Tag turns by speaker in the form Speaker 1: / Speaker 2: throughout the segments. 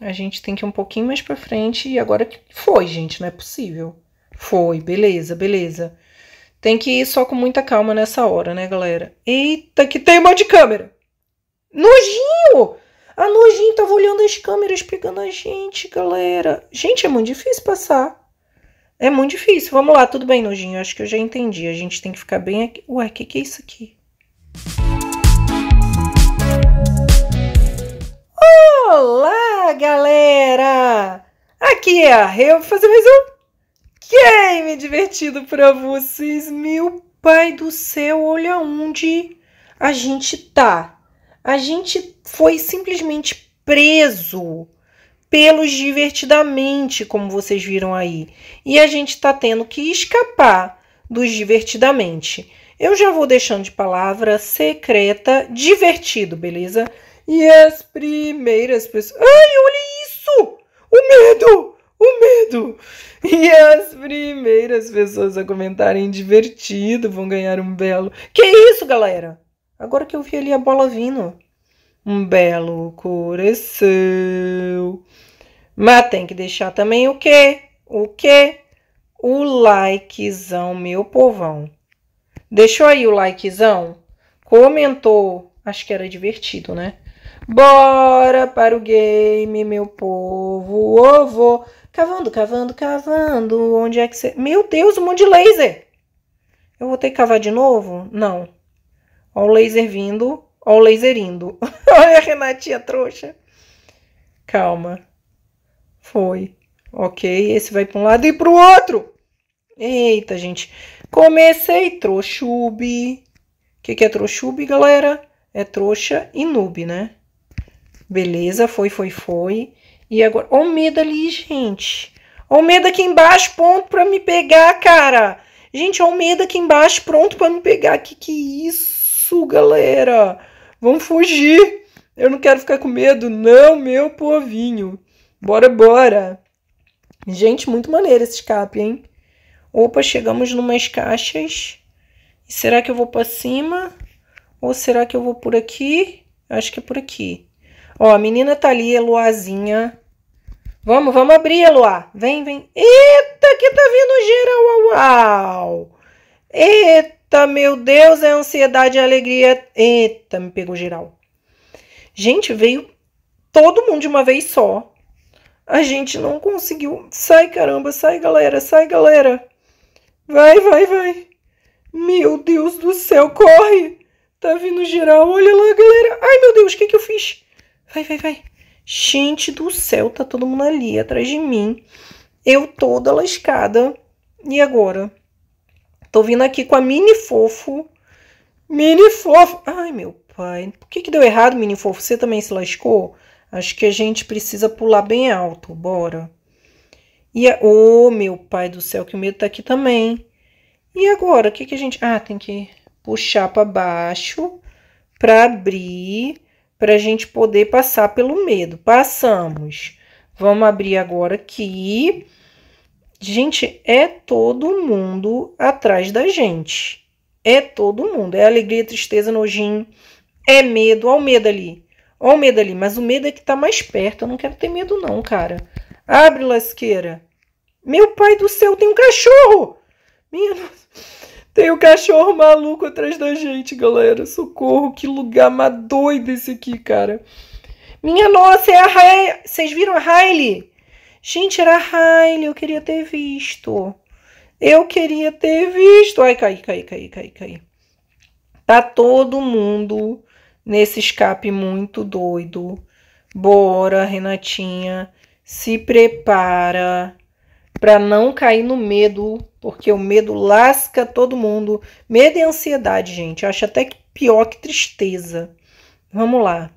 Speaker 1: A gente tem que ir um pouquinho mais pra frente. E agora que foi, gente, não é possível. Foi, beleza, beleza. Tem que ir só com muita calma nessa hora, né, galera? Eita, que tem um de câmera! Nojinho! A ah, Nojinho tava olhando as câmeras, pegando a gente, galera. Gente, é muito difícil passar. É muito difícil. Vamos lá, tudo bem, Nojinho. Acho que eu já entendi. A gente tem que ficar bem aqui. Ué, o que, que é isso aqui? Olá! que eu vou fazer mais um game divertido para vocês. Meu pai do céu, olha onde a gente tá. A gente foi simplesmente preso pelos divertidamente, como vocês viram aí. E a gente tá tendo que escapar dos divertidamente. Eu já vou deixando de palavra secreta divertido, beleza? E as primeiras pessoas. Ai, olha isso! O medo! divertido! E as primeiras pessoas a comentarem divertido vão ganhar um belo. Que isso, galera? Agora que eu vi ali a bola vindo. Um belo coração. Mas tem que deixar também o quê? O quê? O likezão, meu povão. Deixou aí o likezão? Comentou. Acho que era divertido, né? Bora para o game, meu povo. Ovo. Cavando, cavando, cavando. Onde é que você. Meu Deus, um monte de laser! Eu vou ter que cavar de novo? Não. Ó, o laser vindo. Ó, o laser indo. Olha a Renatinha trouxa. Calma. Foi. Ok, esse vai para um lado e para o outro. Eita, gente. Comecei trouxube. O que, que é trouxube, galera? É trouxa e noob, né? Beleza, foi, foi, foi. E agora. Olha o medo ali, gente. Olha o medo aqui embaixo, ponto pra me pegar, cara. Gente, olha o medo aqui embaixo, pronto pra me pegar. Que que é isso, galera? Vamos fugir. Eu não quero ficar com medo, não, meu povinho. Bora, bora. Gente, muito maneiro esse escape, hein? Opa, chegamos numas caixas. Será que eu vou para cima? Ou será que eu vou por aqui? Acho que é por aqui. Ó, a menina tá ali, Eloazinha. Vamos, vamos abrir, Eloá. Vem, vem. Eita, que tá vindo geral, uau au. Eita, meu Deus, é ansiedade e alegria. Eita, me pegou geral. Gente, veio todo mundo de uma vez só. A gente não conseguiu. Sai, caramba, sai, galera, sai, galera. Vai, vai, vai. Meu Deus do céu, corre! Tá vindo geral, olha lá, galera. Ai, meu Deus, o que, que eu fiz? Vai, vai, vai. Gente do céu, tá todo mundo ali atrás de mim. Eu toda lascada. E agora? Tô vindo aqui com a mini fofo. Mini fofo. Ai, meu pai. Por que, que deu errado, mini fofo? Você também se lascou? Acho que a gente precisa pular bem alto. Bora. E a... Oh, meu pai do céu, que o medo tá aqui também. E agora? O que, que a gente. Ah, tem que puxar para baixo para abrir para a gente poder passar pelo medo. Passamos. Vamos abrir agora aqui. Gente, é todo mundo atrás da gente. É todo mundo. É alegria, tristeza, nojinho. É medo. Olha o medo ali. Olha o medo ali. Mas o medo é que tá mais perto. Eu não quero ter medo, não, cara. Abre, lasqueira. Meu pai do céu, tem um cachorro! Minha nossa. Tem um cachorro maluco atrás da gente, galera. Socorro, que lugar mais doido esse aqui, cara. Minha nossa, é a Hailey. Vocês viram a Hailey? Gente, era a Hailey, eu queria ter visto. Eu queria ter visto. Ai, cai, cai, cai, cai, cai! Tá todo mundo nesse escape muito doido. Bora, Renatinha. Se prepara para não cair no medo, porque o medo lasca todo mundo. Medo e ansiedade, gente. Eu acho até que pior que tristeza. Vamos lá.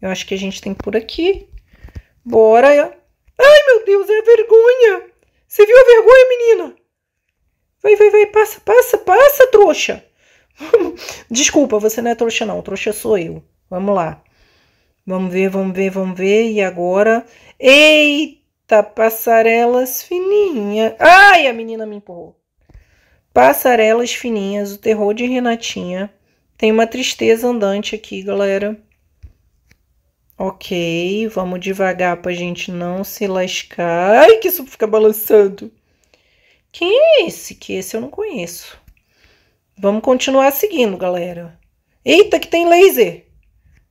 Speaker 1: Eu acho que a gente tem por aqui. Bora. Ai, meu Deus, é vergonha. Você viu a vergonha, menina? Vai, vai, vai, passa, passa, passa, trouxa. Desculpa, você não é trouxa não, trouxa sou eu. Vamos lá. Vamos ver, vamos ver, vamos ver. E agora? Eita! passarelas fininhas. Ai, a menina me empurrou. Passarelas fininhas, o terror de Renatinha. Tem uma tristeza andante aqui, galera. Ok, vamos devagar pra gente não se lascar. Ai, que isso fica balançando. Quem é esse? Que esse eu não conheço. Vamos continuar seguindo, galera. Eita, que tem laser.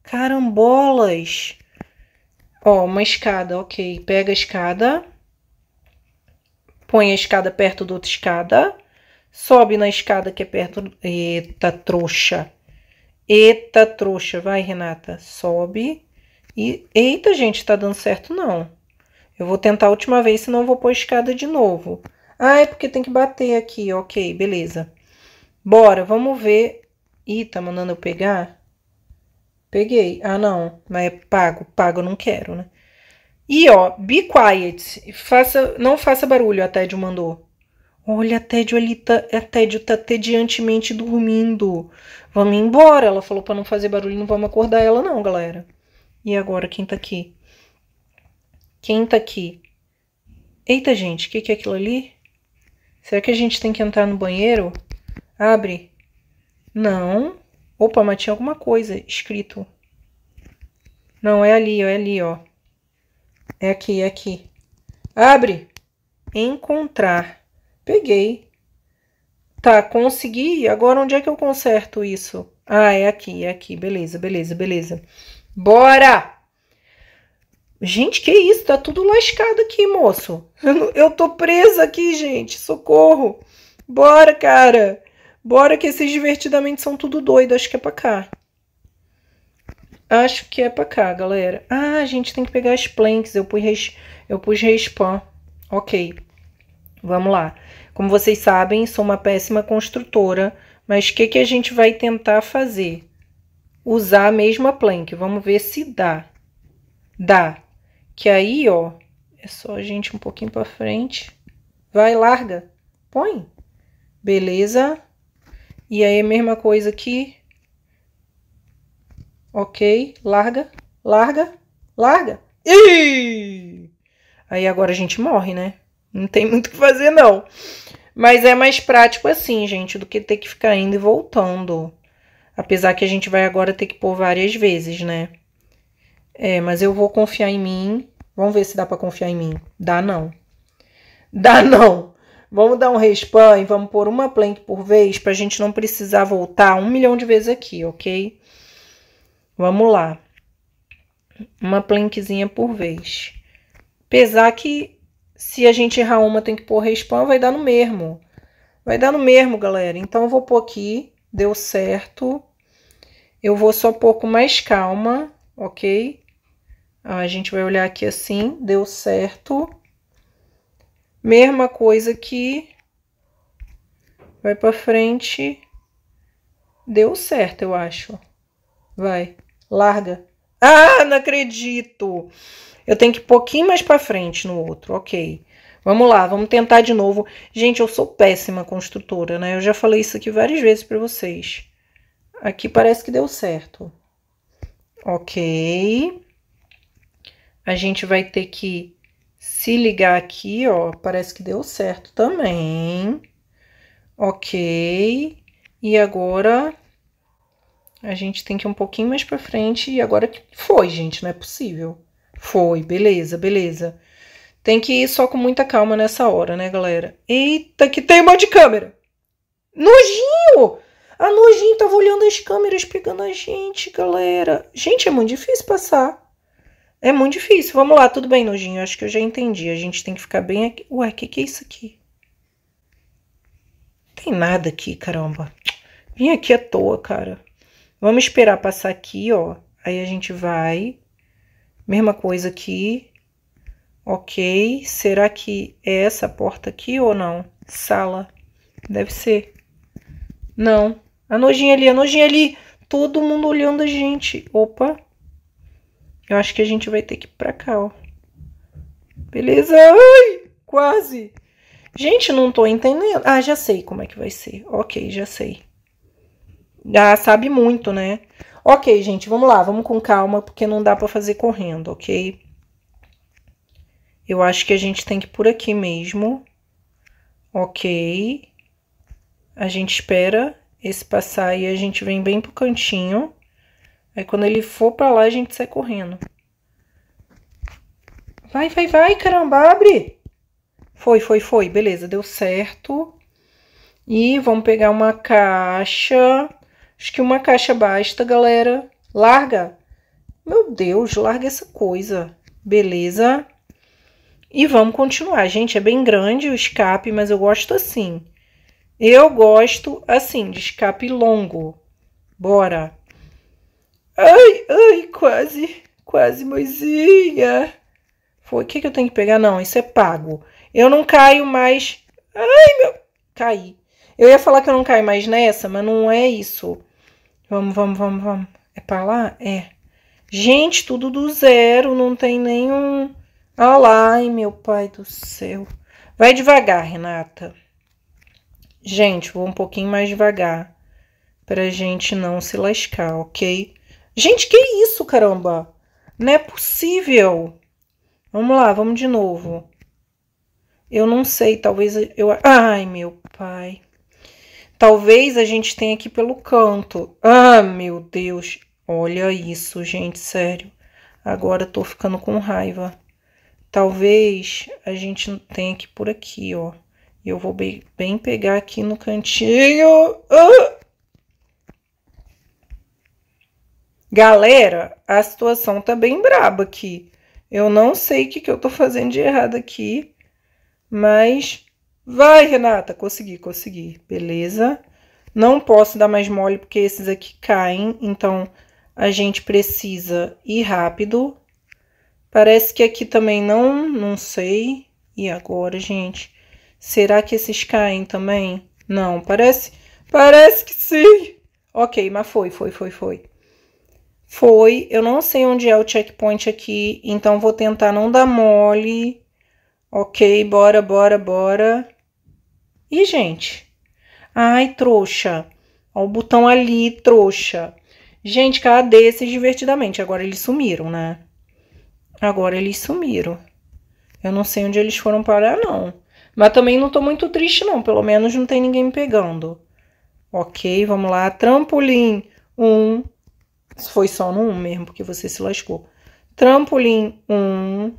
Speaker 1: Carambolas. Ó, uma escada, ok. Pega a escada, põe a escada perto da outra escada, sobe na escada que é perto. Eita, trouxa. Eita, trouxa. Vai, Renata. Sobe. E, eita, gente, tá dando certo não. Eu vou tentar a última vez, senão vou pôr escada de novo. Ah, é porque tem que bater aqui. Ok, beleza. Bora, vamos ver. Ih, tá mandando eu pegar? Peguei. Ah, não, mas é pago. Pago eu não quero, né? E ó, be quiet. Faça, não faça barulho, a Tédio mandou. Olha, a Tédio ali tá. A Tédio tá tediantemente dormindo. Vamos embora. Ela falou para não fazer barulho, não vamos acordar ela, não, galera. E agora, quem tá aqui? Quem tá aqui? Eita, gente, o que, que é aquilo ali? Será que a gente tem que entrar no banheiro? Abre. Não. Opa, mas tinha alguma coisa escrito. Não, é ali, é ali, ó. É aqui, é aqui. Abre. Encontrar. Peguei. Tá, consegui. Agora onde é que eu conserto isso? Ah, é aqui, é aqui. Beleza, beleza, beleza. Bora! Gente, que isso? Tá tudo lascado aqui, moço. Eu tô presa aqui, gente. Socorro. Bora, cara. Bora que esses divertidamente são tudo doido. Acho que é pra cá. Acho que é pra cá, galera. Ah, a gente tem que pegar as planks. Eu pus, res... eu pus respawn. Ok. Vamos lá. Como vocês sabem, sou uma péssima construtora. Mas o que, que a gente vai tentar fazer? Usar a mesma plank. Vamos ver se dá. Dá. Que aí, ó, é só a gente um pouquinho pra frente. Vai, larga. Põe. Beleza. E aí, mesma coisa aqui. Ok, larga, larga, larga. Ih! Aí agora a gente morre, né? Não tem muito o que fazer, não. Mas é mais prático assim, gente, do que ter que ficar indo e voltando. Apesar que a gente vai agora ter que pôr várias vezes, né? É, mas eu vou confiar em mim. Vamos ver se dá para confiar em mim. Dá não. Dá não. Vamos dar um respawn e vamos pôr uma plank por vez para a gente não precisar voltar um milhão de vezes aqui, ok? Vamos lá. Uma plankzinha por vez. Apesar que se a gente errar uma tem que pôr respawn, vai dar no mesmo. Vai dar no mesmo, galera. Então, eu vou pôr aqui, deu certo. Eu vou só pôr com mais calma, ok? Ah, a gente vai olhar aqui assim, deu certo. Mesma coisa aqui. Vai pra frente. Deu certo, eu acho. Vai. Larga. Ah, não acredito! Eu tenho que ir um pouquinho mais pra frente no outro. Ok. Vamos lá, vamos tentar de novo. Gente, eu sou péssima construtora, né? Eu já falei isso aqui várias vezes pra vocês. Aqui parece que deu certo. Ok. A gente vai ter que se ligar aqui, ó, parece que deu certo também. Ok. E agora a gente tem que ir um pouquinho mais para frente. E agora que foi, gente, não é possível. Foi, beleza, beleza. Tem que ir só com muita calma nessa hora, né, galera? Eita, que tem um de câmera! Nojinho! A nojinho tava olhando as câmeras, pegando a gente, galera. Gente, é muito difícil passar. É muito difícil. Vamos lá, tudo bem, Nojinho. Acho que eu já entendi. A gente tem que ficar bem aqui. Ué, o que, que é isso aqui? Não tem nada aqui, caramba. Vim aqui à toa, cara. Vamos esperar passar aqui, ó. Aí a gente vai. Mesma coisa aqui. Ok. Será que é essa porta aqui ou não? Sala. Deve ser. Não. A nojinha ali, a nojinha ali. Todo mundo olhando a gente. Opa. Eu acho que a gente vai ter que ir pra cá, ó. Beleza? Ai, quase. Gente, não tô entendendo. Ah, já sei como é que vai ser. Ok, já sei. Ah, sabe muito, né? Ok, gente, vamos lá. Vamos com calma, porque não dá pra fazer correndo, ok? Eu acho que a gente tem que ir por aqui mesmo. Ok. A gente espera esse passar e a gente vem bem pro cantinho. Aí quando ele for pra lá, a gente sai correndo. Vai, vai, vai, caramba, abre! Foi, foi, foi. Beleza, deu certo. E vamos pegar uma caixa. Acho que uma caixa basta, galera. Larga. Meu Deus, larga essa coisa. Beleza. E vamos continuar, gente. É bem grande o escape, mas eu gosto assim. Eu gosto assim, de escape longo. Bora. Ai, ai, quase, quase, mãezinha. Foi, o que, que eu tenho que pegar? Não, isso é pago. Eu não caio mais. Ai, meu. Caí. Eu ia falar que eu não caio mais nessa, mas não é isso. Vamos, vamos, vamos, vamos. É pra lá? É. Gente, tudo do zero, não tem nenhum. Ah lá, ai, meu pai do céu. Vai devagar, Renata. Gente, vou um pouquinho mais devagar. Pra gente não se lascar, ok? Gente, que isso, caramba? Não é possível. Vamos lá, vamos de novo. Eu não sei, talvez eu. Ai, meu pai. Talvez a gente tenha aqui pelo canto. Ah, meu Deus. Olha isso, gente, sério. Agora eu tô ficando com raiva. Talvez a gente tenha aqui por aqui, ó. Eu vou bem, bem pegar aqui no cantinho. Ah! Galera, a situação tá bem braba aqui. Eu não sei o que, que eu tô fazendo de errado aqui, mas vai, Renata, consegui, consegui, beleza? Não posso dar mais mole porque esses aqui caem, então a gente precisa ir rápido. Parece que aqui também não, não sei. E agora, gente? Será que esses caem também? Não, parece, parece que sim. Ok, mas foi, foi, foi, foi. Foi, eu não sei onde é o checkpoint aqui, então vou tentar não dar mole. Ok, bora, bora, bora. E, gente? Ai, trouxa. Ó o botão ali, trouxa. Gente, cadê esses divertidamente? Agora eles sumiram, né? Agora eles sumiram. Eu não sei onde eles foram parar, não. Mas também não tô muito triste, não. Pelo menos não tem ninguém me pegando. Ok, vamos lá. Trampolim. Um, foi só no 1 um mesmo, porque você se lascou. Trampolim 1, um,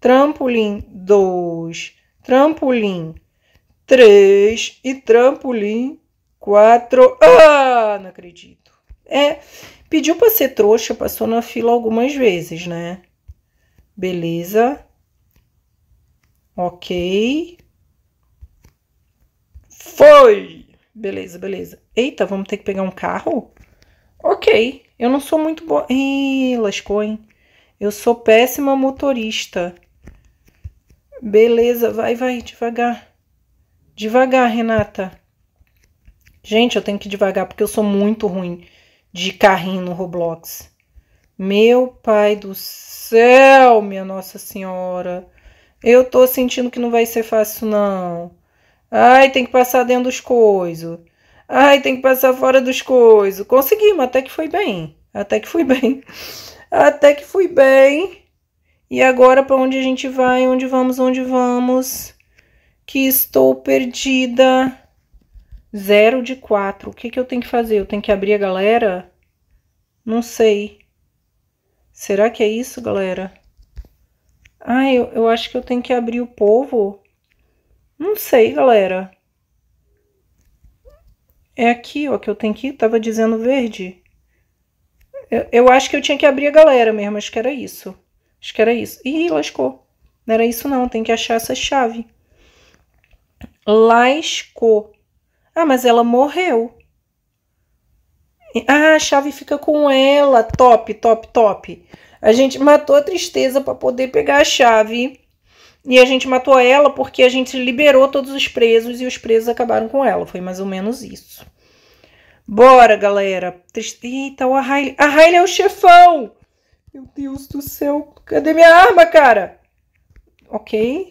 Speaker 1: trampolim 2, trampolim 3 e trampolim 4. Ah, não acredito. É, pediu para ser trouxa, passou na fila algumas vezes, né? Beleza. Ok. Foi! Beleza, beleza. Eita, vamos ter que pegar um carro? Ok. Eu não sou muito boa. Ih, lascou, hein? Eu sou péssima motorista. Beleza, vai, vai, devagar. Devagar, Renata. Gente, eu tenho que ir devagar porque eu sou muito ruim de carrinho no Roblox. Meu pai do céu, minha Nossa Senhora. Eu tô sentindo que não vai ser fácil, não. Ai, tem que passar dentro dos coisos. Ai, tem que passar fora dos coisas. Conseguimos, até que foi bem. Até que fui bem. Até que fui bem. E agora para onde a gente vai? Onde vamos? Onde vamos? Que estou perdida. Zero de quatro. O que, que eu tenho que fazer? Eu tenho que abrir a galera? Não sei. Será que é isso, galera? Ai, ah, eu, eu acho que eu tenho que abrir o povo. Não sei, galera. É aqui, ó, que eu tenho que Tava dizendo verde. Eu, eu, acho que eu tinha que abrir a galera mesmo. Acho que era isso. Acho que era isso. Ih, lascou. Não era isso não. Tem que achar essa chave. Lascou. Ah, mas ela morreu. Ah, a chave fica com ela. Top, top, top. A gente matou a tristeza para poder pegar a chave e a gente matou ela porque a gente liberou todos os presos e os presos acabaram com ela. Foi mais ou menos isso. Bora, galera. Eita, o Arraile. Arraile é o chefão! Meu Deus do céu. Cadê minha arma, cara? Ok.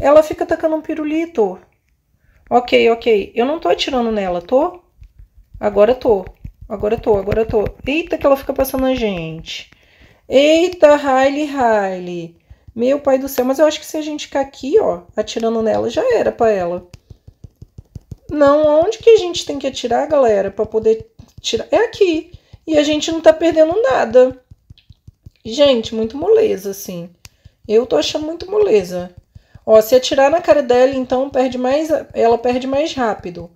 Speaker 1: Ela fica atacando um pirulito. Ok, ok. Eu não tô atirando nela, tô? Agora tô. Agora tô, agora tô. Eita, que ela fica passando a gente. Eita, Riley, Riley. Meu pai do céu, mas eu acho que se a gente ficar aqui, ó, atirando nela, já era para ela. Não, onde que a gente tem que atirar, galera, para poder tirar? É aqui. E a gente não tá perdendo nada. Gente, muito moleza, assim. Eu tô achando muito moleza. Ó, se atirar na cara dela, então perde mais, ela perde mais rápido.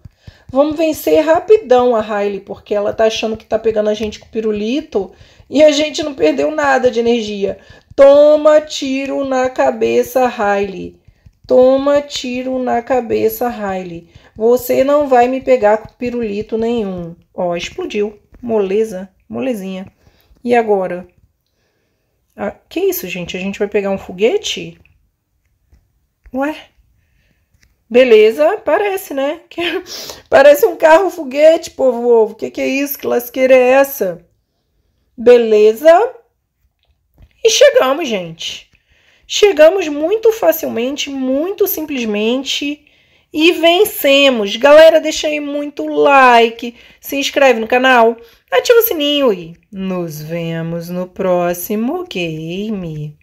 Speaker 1: Vamos vencer rapidão a Riley, porque ela tá achando que tá pegando a gente com pirulito e a gente não perdeu nada de energia. Toma tiro na cabeça, Riley. Toma tiro na cabeça, Riley. Você não vai me pegar com pirulito nenhum. Ó, explodiu. Moleza, molezinha. E agora? Ah, que isso, gente? A gente vai pegar um foguete? Ué? Beleza, parece, né? parece um carro foguete, povo ovo. Que que é isso? Que lasqueira é essa? Beleza, e chegamos, gente. Chegamos muito facilmente, muito simplesmente e vencemos. Galera, deixa aí muito like, se inscreve no canal, ativa o sininho e nos vemos no próximo game.